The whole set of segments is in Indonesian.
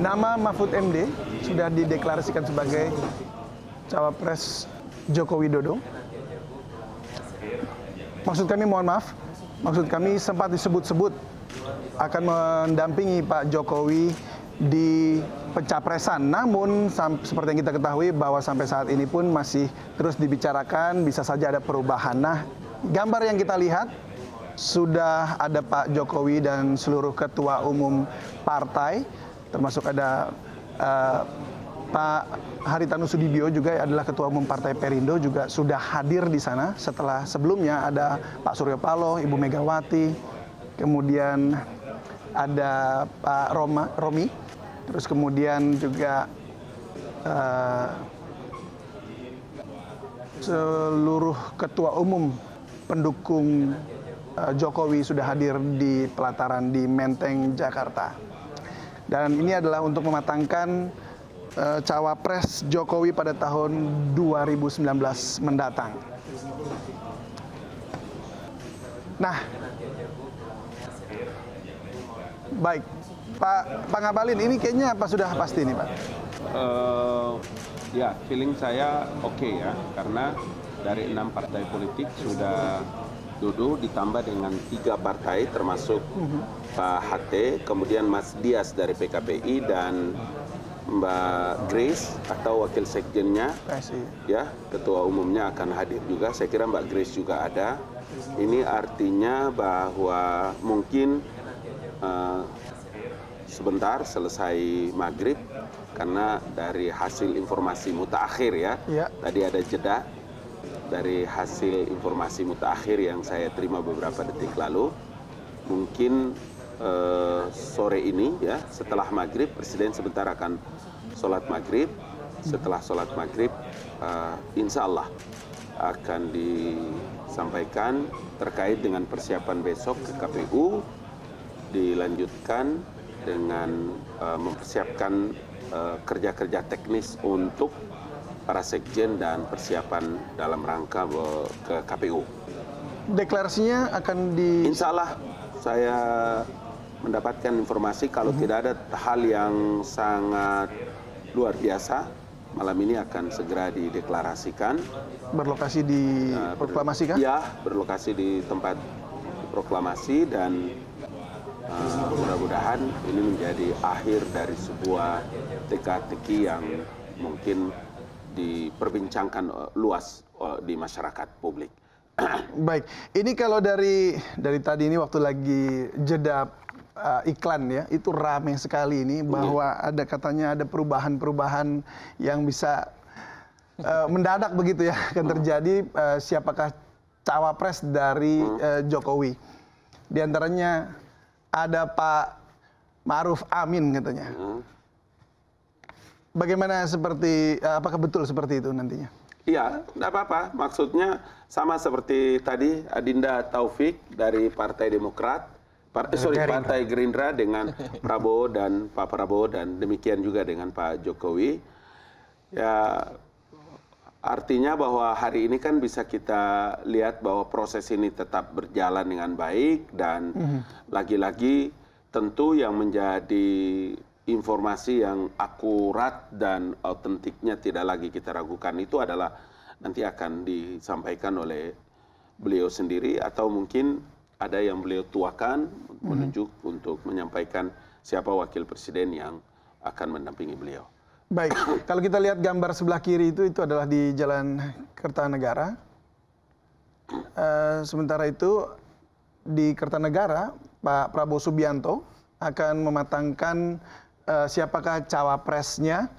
Nama Mahfud MD sudah dideklarasikan sebagai cawapres Joko Widodo. Maksud kami mohon maaf, maksud kami sempat disebut-sebut akan mendampingi Pak Jokowi di pencapresan. Namun seperti yang kita ketahui bahwa sampai saat ini pun masih terus dibicarakan, bisa saja ada perubahan. Nah, gambar yang kita lihat sudah ada Pak Jokowi dan seluruh ketua umum partai termasuk ada uh, Pak Haritanu Sudibyo juga adalah Ketua Umum Partai Perindo juga sudah hadir di sana setelah sebelumnya ada Pak Suryo Paloh, Ibu Megawati, kemudian ada Pak Roma, Romi, terus kemudian juga uh, seluruh Ketua Umum pendukung uh, Jokowi sudah hadir di pelataran di Menteng, Jakarta. Dan ini adalah untuk mematangkan uh, cawapres Jokowi pada tahun 2019 mendatang. Nah, baik. Pak, Pak Ngabalin, ini kayaknya apa sudah pasti nih Pak? Uh, ya, feeling saya oke okay ya, karena dari enam partai politik sudah Dodo ditambah dengan tiga partai termasuk mhm. Pak HT, kemudian Mas Dias dari PKPI dan Mbak Grace atau wakil sekjennya ya ketua umumnya akan hadir juga saya kira Mbak Grace juga ada ini artinya bahwa mungkin uh, sebentar selesai maghrib karena dari hasil informasi mutakhir ya, ya. tadi ada jeda dari hasil informasi mutakhir yang saya terima beberapa detik lalu, mungkin eh, sore ini ya setelah maghrib Presiden sebentar akan sholat maghrib. Setelah sholat maghrib, eh, insya Allah akan disampaikan terkait dengan persiapan besok ke KPU, dilanjutkan dengan eh, mempersiapkan eh, kerja-kerja teknis untuk para sekjen dan persiapan dalam rangka ke KPU. Deklarasinya akan di... Insya Allah saya mendapatkan informasi kalau mm -hmm. tidak ada hal yang sangat luar biasa malam ini akan segera dideklarasikan. Berlokasi di uh, proklamasi kan? Ya, berlokasi di tempat proklamasi dan uh, mudah-mudahan ini menjadi akhir dari sebuah teka-teki yang mungkin diperbincangkan eh, luas eh, di masyarakat publik. Baik, ini kalau dari dari tadi ini waktu lagi jeda uh, iklan ya, itu rame sekali ini iya. bahwa yeah. ada katanya ada perubahan-perubahan yang bisa uh, mendadak begitu ya akan hmm. terjadi uh, siapakah cawapres dari uh, Jokowi. Di antaranya ada Pak Maruf Amin katanya. -huh. Hmm bagaimana seperti eh, apakah betul seperti itu nantinya? Iya, tidak apa-apa. Maksudnya sama seperti tadi Adinda Taufik dari Partai Demokrat, Partai eh, sorry Gerindra. Partai Gerindra dengan Prabowo dan Pak Prabowo dan demikian juga dengan Pak Jokowi. Ya artinya bahwa hari ini kan bisa kita lihat bahwa proses ini tetap berjalan dengan baik dan mhm. lagi-lagi mm -hmm. tentu yang menjadi informasi yang akurat dan autentiknya tidak lagi kita ragukan itu adalah nanti akan disampaikan oleh beliau sendiri atau mungkin ada yang beliau tuakan mhm. menunjuk -hmm. untuk menyampaikan siapa wakil presiden yang akan mendampingi beliau. Baik, kalau kita lihat gambar sebelah kiri itu itu adalah di Jalan Kertanegara. Uh, sementara itu di Kertanegara Pak Prabowo Subianto akan mematangkan uh, siapakah cawapresnya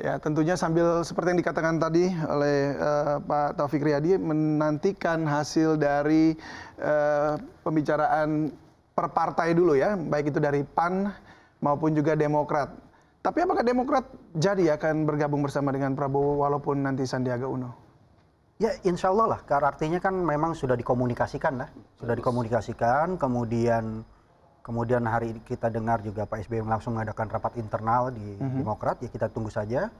ya tentunya sambil seperti yang dikatakan tadi oleh uh, Pak Taufik Riyadi menantikan hasil dari uh, pembicaraan per partai dulu ya baik itu dari PAN maupun juga Demokrat. Tapi apakah Demokrat jadi akan bergabung bersama dengan Prabowo walaupun nanti Sandiaga Uno? Ya insya Allah lah, karena artinya kan memang sudah dikomunikasikan lah, sudah dikomunikasikan, kemudian Kemudian hari ini kita dengar juga Pak SBY langsung mengadakan rapat internal di mm -hmm. Demokrat. Ya kita tunggu saja.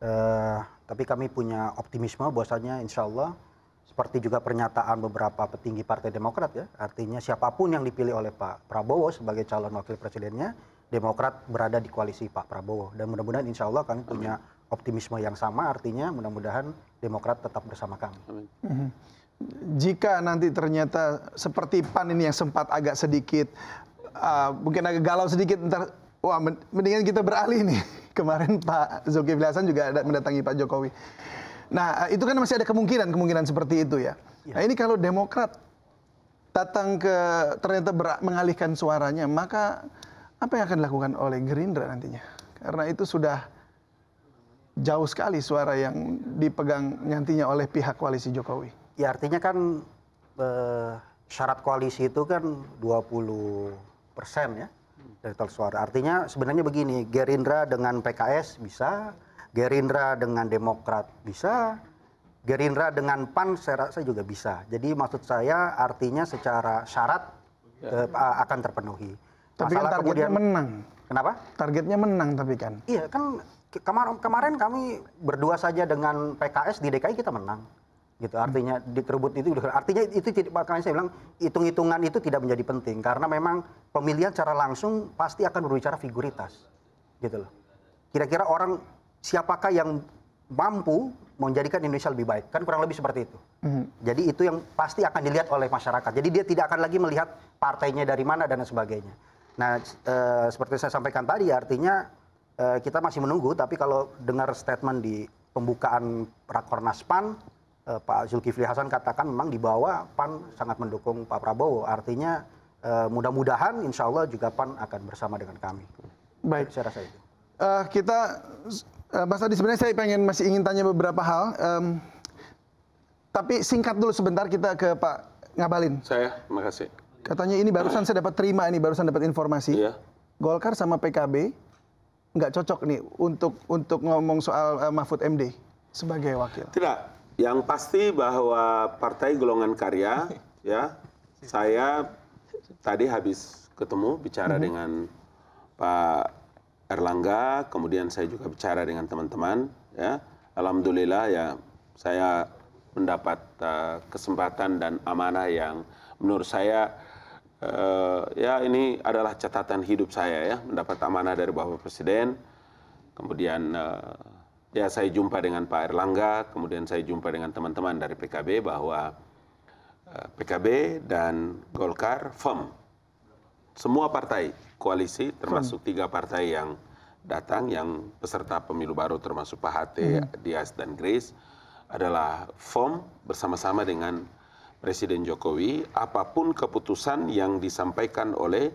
Uh, tapi kami punya optimisme bahwasanya insya Allah seperti juga pernyataan beberapa petinggi Partai Demokrat ya, artinya siapapun yang dipilih oleh Pak Prabowo sebagai calon wakil presidennya, Demokrat berada di koalisi Pak Prabowo. Dan mudah-mudahan insya Allah kami punya optimisme yang sama, artinya mudah-mudahan Demokrat tetap bersama kami. Mhm. jika nanti ternyata seperti PAN ini yang sempat agak sedikit uh, mungkin agak galau sedikit ntar wah mendingan kita beralih nih. Kemarin Pak Zulkifli Hasan juga ada mendatangi Pak Jokowi. Nah, ah, itu kan masih ada kemungkinan-kemungkinan seperti itu ya. Iya. Nah, ini kalau Demokrat datang ke ternyata ber, mengalihkan suaranya, maka apa yang akan dilakukan oleh Gerindra nantinya? Karena itu sudah jauh sekali suara yang dipegang nantinya oleh pihak koalisi Jokowi. Ya, artinya kan eh, syarat koalisi itu kan 20 persen ya dari total suara. Artinya sebenarnya begini, Gerindra dengan PKS bisa, Gerindra dengan Demokrat bisa, Gerindra dengan PAN saya rasa juga bisa. Jadi maksud saya artinya secara syarat ya. eh, akan terpenuhi. Tapi kan targetnya kemudian, menang. Kenapa? Targetnya menang tapi kan. Iya kan kemar kemarin kami berdua saja dengan PKS di DKI kita menang gitu artinya diterbut itu artinya itu tidak makanya saya bilang hitung-hitungan itu tidak menjadi penting karena memang pemilihan secara langsung pasti akan berbicara figuritas gitu loh kira-kira orang siapakah yang mampu menjadikan Indonesia lebih baik kan kurang lebih seperti itu mm. jadi itu yang pasti akan dilihat oleh masyarakat jadi dia tidak akan lagi melihat partainya dari mana dan sebagainya nah e, seperti saya sampaikan tadi artinya e, kita masih menunggu tapi kalau dengar statement di pembukaan rakornas PAN Eh, Pak Zulkifli Hasan katakan memang di bawah PAN sangat mendukung Pak Prabowo. Artinya eh, mudah-mudahan insya Allah juga PAN akan bersama dengan kami. Baik. Saya rasa itu. Uh, kita, uh, Mas Adi sebenarnya saya pengen masih ingin tanya beberapa hal. Um, tapi singkat dulu sebentar kita ke Pak Ngabalin. Saya, terima kasih Katanya ini barusan saya dapat terima ini barusan dapat informasi. Iya. Golkar sama PKB nggak cocok nih untuk untuk ngomong soal uh, Mahfud MD sebagai wakil. Tidak, yang pasti bahwa Partai Golongan Karya ya saya tadi habis ketemu bicara mm -hmm. dengan Pak Erlangga, kemudian saya juga bicara dengan teman-teman ya. Alhamdulillah ya saya mendapat uh, kesempatan dan amanah yang menurut saya uh, ya ini adalah catatan hidup saya ya mendapat amanah dari Bapak Presiden kemudian uh, ya saya jumpa dengan Pak Erlangga, kemudian saya jumpa dengan teman-teman dari PKB bahwa eh, PKB dan Golkar firm. Semua partai koalisi termasuk firm. tiga partai yang datang yang peserta pemilu baru termasuk Pak Hate, hmm. Dias dan Grace adalah firm bersama-sama dengan Presiden Jokowi apapun keputusan yang disampaikan oleh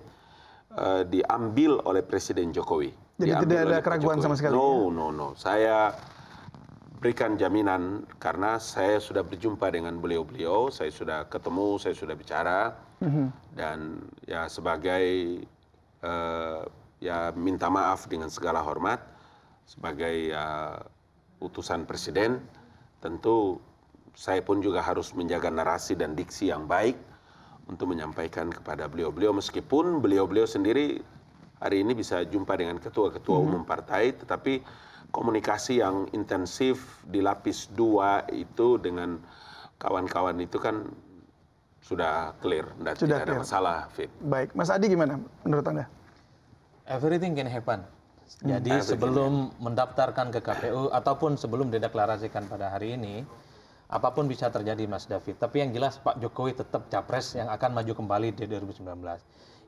uh, diambil oleh Presiden Jokowi jadi tidak ada keraguan sama sekali? No, no, no. Saya berikan jaminan karena saya sudah berjumpa dengan beliau-beliau, saya sudah ketemu, saya sudah bicara, mm-hmm. dan ya sebagai uh, ya minta maaf dengan segala hormat sebagai uh, utusan presiden, tentu saya pun juga harus menjaga narasi dan diksi yang baik untuk menyampaikan kepada beliau-beliau meskipun beliau-beliau sendiri hari ini bisa jumpa dengan ketua-ketua hmm. umum partai, tetapi komunikasi yang intensif di lapis dua itu dengan kawan-kawan itu kan sudah clear, sudah tidak clear. ada masalah, Fit. Baik, Mas Adi gimana menurut anda? Everything can happen. Hmm. Jadi Everything sebelum mendaftarkan ke KPU ataupun sebelum dideklarasikan pada hari ini, apapun bisa terjadi Mas David. Tapi yang jelas Pak Jokowi tetap capres yang akan maju kembali di 2019.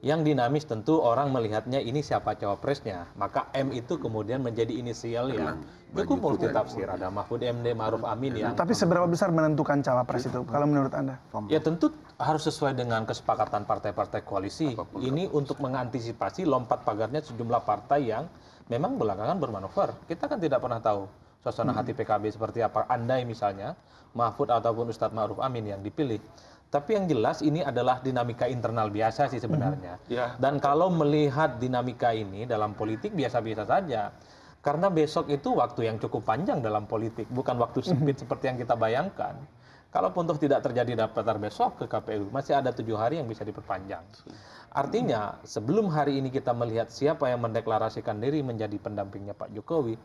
Yang dinamis tentu orang melihatnya ini siapa cawapresnya. Maka M itu kemudian menjadi inisial itu nah, cukup tafsir Ada Mahfud MD, Maruf Amin ya. Tapi seberapa besar menentukan cawapres itu kalau menurut Anda? Ya tentu harus sesuai dengan kesepakatan partai-partai koalisi. ini untuk mengantisipasi lompat pagarnya sejumlah partai yang memang belakangan bermanuver. Kita kan tidak pernah tahu suasana hmm. hati PKB seperti apa. Andai misalnya Mahfud ataupun Ustadz Ma'ruf Amin yang dipilih tapi yang jelas ini adalah dinamika internal biasa sih sebenarnya. Mm mm-hmm. yeah. Dan kalau melihat dinamika ini dalam politik biasa-biasa saja. Karena besok itu waktu yang cukup panjang dalam politik, bukan waktu mm-hmm. sempit seperti yang kita bayangkan. Kalaupun toh tidak terjadi daftar besok ke KPU, masih ada tujuh hari yang bisa diperpanjang. Artinya, sebelum hari ini kita melihat siapa yang mendeklarasikan diri menjadi pendampingnya Pak Jokowi,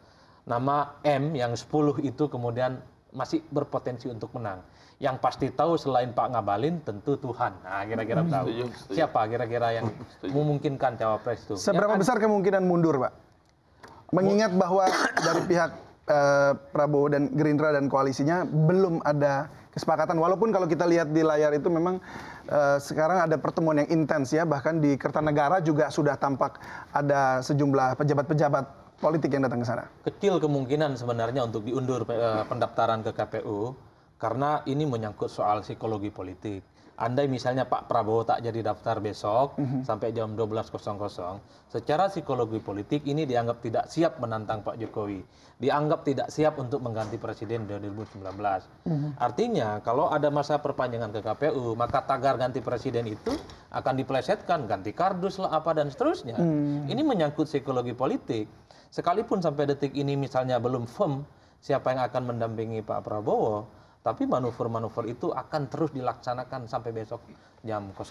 nama M yang 10 itu kemudian masih berpotensi untuk menang. Yang pasti tahu selain Pak Ngabalin tentu Tuhan. Nah, kira-kira hmm. tahu. Setuju, setuju. Siapa kira-kira yang hmm, setuju. memungkinkan cawapres itu? Seberapa ya kan? besar kemungkinan mundur, Pak? Mengingat bahwa dari pihak uh, Prabowo dan Gerindra dan koalisinya belum ada kesepakatan. Walaupun kalau kita lihat di layar itu memang uh, sekarang ada pertemuan yang intens ya, bahkan di Kertanegara juga sudah tampak ada sejumlah pejabat-pejabat politik yang datang ke sana? Kecil kemungkinan sebenarnya untuk diundur eh, pendaftaran ke KPU karena ini menyangkut soal psikologi politik andai misalnya Pak Prabowo tak jadi daftar besok mm -hmm. sampai jam 12.00, secara psikologi politik ini dianggap tidak siap menantang Pak Jokowi, dianggap tidak siap untuk mengganti presiden 2019. Mm -hmm. Artinya kalau ada masa perpanjangan ke KPU, maka tagar ganti presiden itu akan diplesetkan, ganti kardus lah apa dan seterusnya. Mm. Ini menyangkut psikologi politik. Sekalipun sampai detik ini misalnya belum firm siapa yang akan mendampingi Pak Prabowo, tapi manuver-manuver itu akan terus dilaksanakan sampai besok jam 00.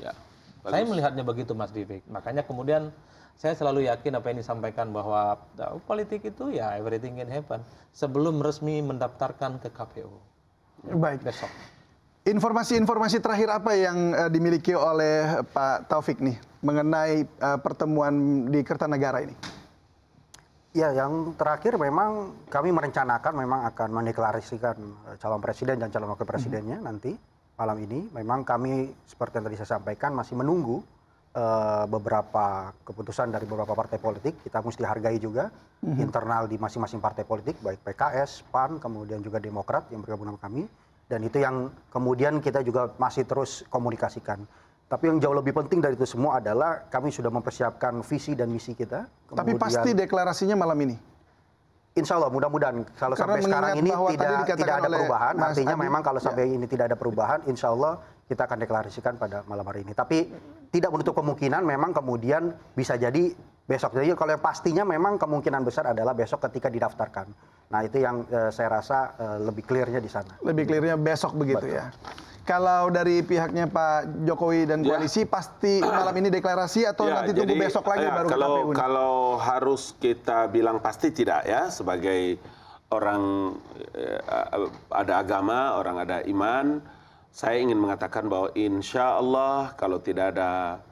Ya. Saya melihatnya begitu Mas Divik. Makanya kemudian saya selalu yakin apa yang disampaikan bahwa oh, politik itu ya everything can happen sebelum resmi mendaftarkan ke KPU. Baik. Besok. Informasi-informasi terakhir apa yang uh, dimiliki oleh Pak Taufik nih mengenai uh, pertemuan di Kertanegara ini? Ya, yang terakhir memang kami merencanakan memang akan mendeklarasikan eh, calon presiden dan calon wakil presidennya mhm. nanti malam ini. Memang kami seperti yang tadi saya sampaikan masih menunggu eh, beberapa keputusan dari beberapa partai politik. Kita mesti hargai juga mhm. internal di masing-masing partai politik, baik PKS, PAN, kemudian juga Demokrat yang bergabung dengan kami. Dan itu yang kemudian kita juga masih terus komunikasikan. Tapi yang jauh lebih penting dari itu semua adalah kami sudah mempersiapkan visi dan misi kita. Kemudian, Tapi pasti deklarasinya malam ini. Insya Allah mudah-mudahan kalau Karena sampai sekarang ini tidak tidak ada perubahan, Mas artinya Adi, memang kalau ya. sampai ya. ini tidak ada perubahan, insya Allah kita akan deklarasikan pada malam hari ini. Tapi tidak menutup kemungkinan memang kemudian bisa jadi besok. Jadi kalau yang pastinya memang kemungkinan besar adalah besok ketika didaftarkan. Nah itu yang eh, saya rasa eh, lebih clearnya di sana. Lebih clearnya besok begitu ya. Betul. ya kalau dari pihaknya Pak Jokowi dan ya. koalisi ya. pasti malam ini deklarasi atau ya, nanti tunggu jadi, besok lagi ya, baru kalau, ke KPU? Kalau harus kita bilang pasti tidak ya sebagai orang eh, ada agama, orang ada iman, saya ingin mengatakan bahwa insya Allah kalau tidak ada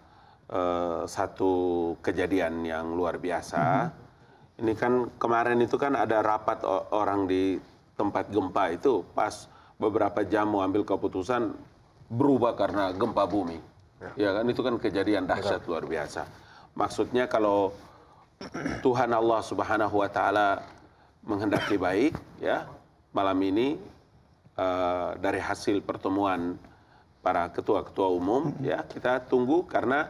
eh, satu kejadian yang luar biasa, -hmm. ini kan kemarin itu kan ada rapat orang di tempat gempa itu pas beberapa jam mau ambil keputusan berubah karena gempa bumi. Ya, ya kan itu kan kejadian dahsyat luar biasa. Maksudnya kalau Tuhan Allah Subhanahu wa taala menghendaki baik ya malam ini uh, dari hasil pertemuan para ketua-ketua umum hmm. ya kita tunggu karena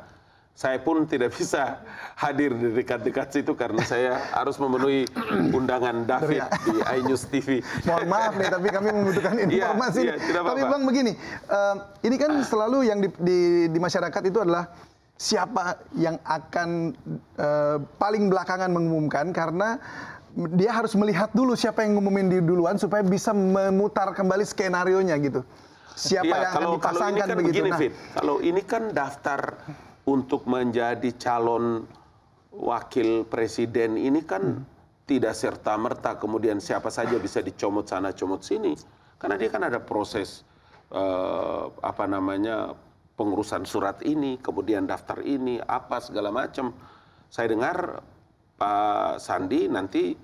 saya pun tidak bisa hadir di dekat-dekat situ karena saya harus memenuhi undangan David ya. di iNews TV. Mohon maaf nih, tapi kami membutuhkan iya, informasi. Ya, ya, tapi Bang begini, uh, ini kan selalu yang di, di, di masyarakat itu adalah siapa yang akan uh, paling belakangan mengumumkan karena dia harus melihat dulu siapa yang ngumumin di duluan supaya bisa memutar kembali skenario nya gitu. Siapa ya, yang kalau, akan dipasangkan kalau ini kan begitu. Begini, nah, Kalau ini kan daftar untuk menjadi calon wakil presiden ini kan hmm. tidak serta merta kemudian siapa saja bisa dicomot sana comot sini karena dia kan ada proses uh, apa namanya pengurusan surat ini kemudian daftar ini apa segala macam saya dengar Pak Sandi nanti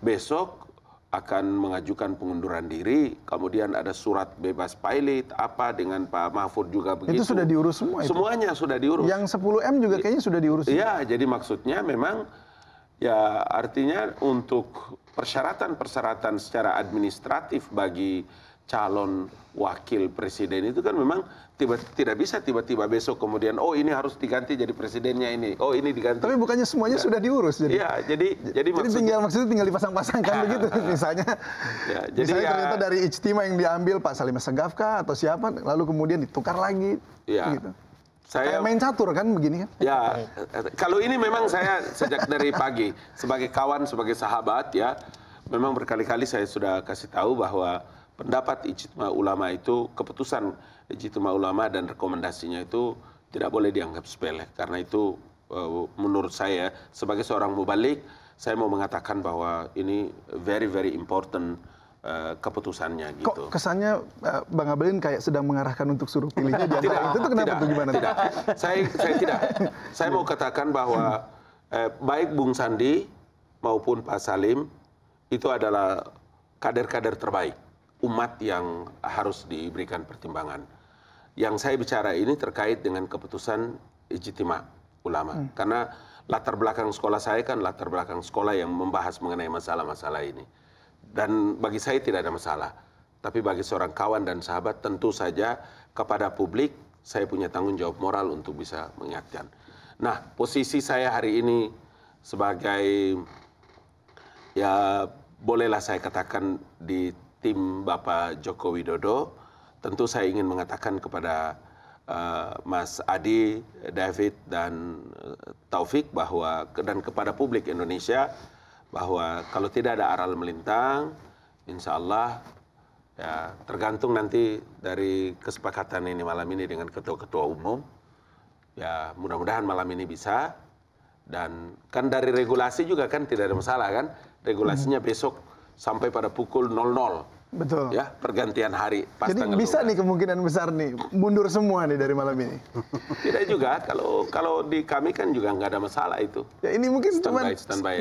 besok akan mengajukan pengunduran diri, kemudian ada surat bebas pilot apa dengan Pak Mahfud juga begitu. Itu sudah diurus semua itu. Semuanya sudah diurus. Yang 10M juga kayaknya sudah diurus. Iya, jadi maksudnya memang ya artinya untuk persyaratan-persyaratan secara administratif bagi calon wakil presiden itu kan memang tiba tidak bisa tiba-tiba besok kemudian oh ini harus diganti jadi presidennya ini oh ini diganti tapi bukannya semuanya ya. sudah diurus jadi ya jadi jadi, jadi maksudnya, tinggal maksudnya tinggal dipasang-pasangkan begitu iya. misalnya ya, jadi misalnya ya, ternyata dari ijtima yang diambil Pak Salim Segafka atau siapa lalu kemudian ditukar lagi ya. gitu saya Kayak main catur kan begini kan ya kalau ini memang saya sejak dari pagi sebagai kawan sebagai sahabat ya memang berkali-kali saya sudah kasih tahu bahwa pendapat ijtima ulama itu keputusan ijtima ulama dan rekomendasinya itu tidak boleh dianggap sepele karena itu eh, menurut saya sebagai seorang mubalik saya mau mengatakan bahwa ini very very important Uh, keputusannya gitu. Kok kesannya uh, Bang Abelin kayak sedang mengarahkan untuk suruh pilihnya jangan tidak, itu tuh kenapa tidak, tuh gimana? Tidak. saya saya tidak. Saya mau katakan bahwa eh, baik Bung Sandi maupun Pak Salim itu adalah kader-kader terbaik umat yang harus diberikan pertimbangan. Yang saya bicara ini terkait dengan keputusan ijtima ulama. Hmm. Karena latar belakang sekolah saya kan latar belakang sekolah yang membahas mengenai masalah-masalah ini. Dan bagi saya tidak ada masalah. Tapi bagi seorang kawan dan sahabat tentu saja kepada publik saya punya tanggung jawab moral untuk bisa mengingatkan. Nah, posisi saya hari ini sebagai ya bolehlah saya katakan di tim Bapak Joko Widodo, tentu saya ingin mengatakan kepada uh, Mas Adi, David, dan eh, Taufik bahwa dan kepada publik Indonesia bahwa kalau tidak ada aral melintang, insya Allah ya, tergantung nanti dari kesepakatan ini malam ini dengan ketua-ketua umum. Ya mudah-mudahan malam ini bisa dan kan dari regulasi juga kan tidak ada masalah kan regulasinya hmm. besok sampai pada pukul 00. Betul. Ya, pergantian hari pas Jadi tanggal bisa 2. nih kemungkinan besar nih mundur semua nih dari malam ini. Tidak juga kalau kalau di kami kan juga nggak ada masalah itu. Ya ini mungkin cuman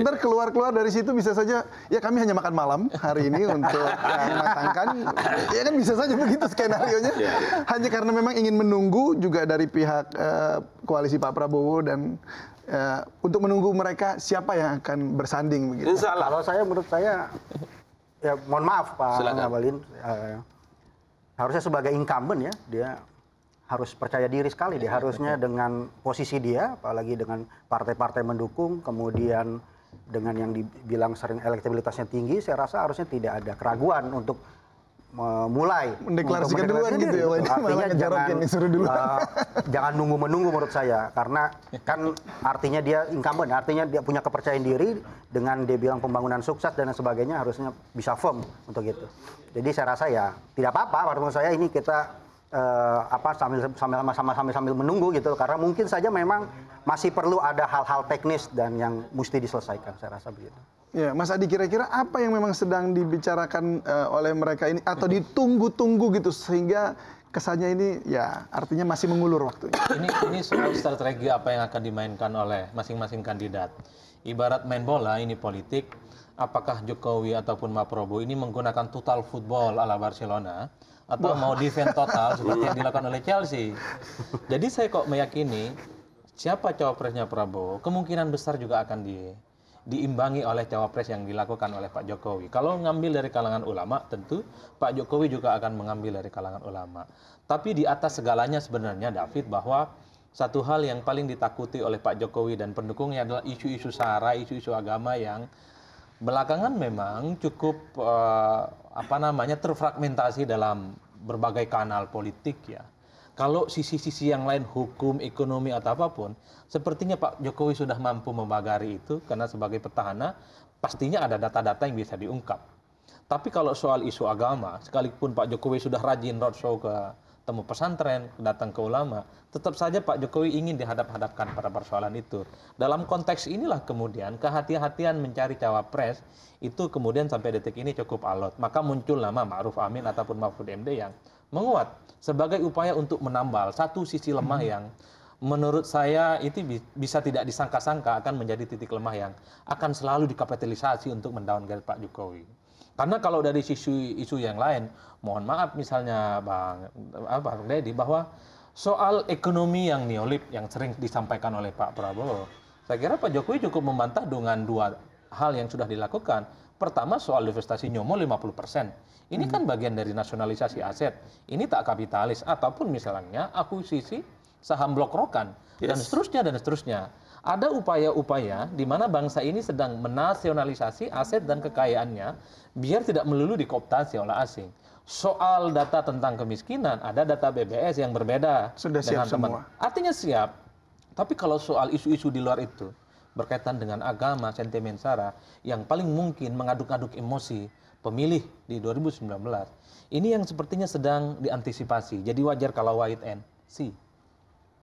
ntar keluar-keluar dari situ bisa saja ya kami hanya makan malam hari ini untuk matangkan. Ya kan bisa saja begitu skenario-nya. Ya, ya. Hanya karena memang ingin menunggu juga dari pihak uh, koalisi Pak Prabowo dan uh, untuk menunggu mereka siapa yang akan bersanding begitu. Insya Allah. Kalau saya menurut saya ya mohon maaf Pak Silakan. ngabalin. uh, harusnya sebagai incumbent ya dia harus percaya diri sekali dia iya, harusnya dengan posisi dia apalagi dengan partai-partai mendukung kemudian dengan yang dibilang sering elektabilitasnya tinggi saya rasa harusnya tidak ada keraguan untuk mulai mendeklarasikan kedua gitu ya. Gitu. Artinya jangan disuruh dulu. Uh, eh, jangan nunggu menunggu menurut saya karena kan artinya dia incumbent, artinya dia punya kepercayaan diri dengan dia bilang pembangunan sukses dan sebagainya harusnya bisa firm untuk itu. Jadi saya rasa ya tidak apa-apa menurut saya ini kita uh, apa sambil sambil sama sambil sambil menunggu gitu karena mungkin saja memang masih perlu ada hal-hal teknis dan yang mesti diselesaikan saya rasa begitu. Ya, Mas Adi kira-kira apa yang memang sedang dibicarakan uh, oleh mereka ini atau ditunggu-tunggu gitu sehingga kesannya ini ya artinya masih mengulur waktunya. Ini ini soal strategi apa yang akan dimainkan oleh masing-masing kandidat. Ibarat main bola ini politik, apakah Jokowi ataupun Prabowo ini menggunakan total football ala Barcelona atau Wah. mau defense total seperti yang dilakukan oleh Chelsea. Jadi saya kok meyakini siapa cawapresnya Prabowo kemungkinan besar juga akan di diimbangi oleh cawapres yang dilakukan oleh Pak Jokowi. Kalau ngambil dari kalangan ulama, tentu Pak Jokowi juga akan mengambil dari kalangan ulama. Tapi di atas segalanya sebenarnya David bahwa satu hal yang paling ditakuti oleh Pak Jokowi dan pendukungnya adalah isu-isu sara, isu-isu agama yang belakangan memang cukup eh, apa namanya terfragmentasi dalam berbagai kanal politik ya kalau sisi-sisi yang lain hukum, ekonomi atau apapun, sepertinya Pak Jokowi sudah mampu membagari itu karena sebagai petahana pastinya ada data-data yang bisa diungkap. Tapi kalau soal isu agama, sekalipun Pak Jokowi sudah rajin roadshow ke temu pesantren, datang ke ulama, tetap saja Pak Jokowi ingin dihadap-hadapkan pada persoalan itu. Dalam konteks inilah kemudian kehati-hatian mencari cawapres itu kemudian sampai detik ini cukup alot. Maka muncul nama Ma'ruf Amin ataupun Mahfud MD yang menguat sebagai upaya untuk menambal satu sisi lemah hmm. yang menurut saya itu bisa tidak disangka-sangka akan menjadi titik lemah yang akan selalu dikapitalisasi untuk mendowngrade Pak Jokowi. Karena kalau dari sisi isu yang lain, mohon maaf misalnya Bang apa Bang Deddy bahwa soal ekonomi yang neolib yang sering disampaikan oleh Pak Prabowo, saya kira Pak Jokowi cukup membantah dengan dua hal yang sudah dilakukan pertama soal divestasi nyomo 50%. Ini kan bagian dari nasionalisasi aset. Ini tak kapitalis ataupun misalnya akuisisi saham blok rokan yes. dan seterusnya dan seterusnya. Ada upaya-upaya di mana bangsa ini sedang menasionalisasi aset dan kekayaannya biar tidak melulu dikooptasi oleh asing. Soal data tentang kemiskinan, ada data BBS yang berbeda. Sudah siap teman. semua. Artinya siap. Tapi kalau soal isu-isu di luar itu, berkaitan dengan agama, sentimen sara yang paling mungkin mengaduk-aduk emosi pemilih di 2019. Ini yang sepertinya sedang diantisipasi. Jadi wajar kalau white and see.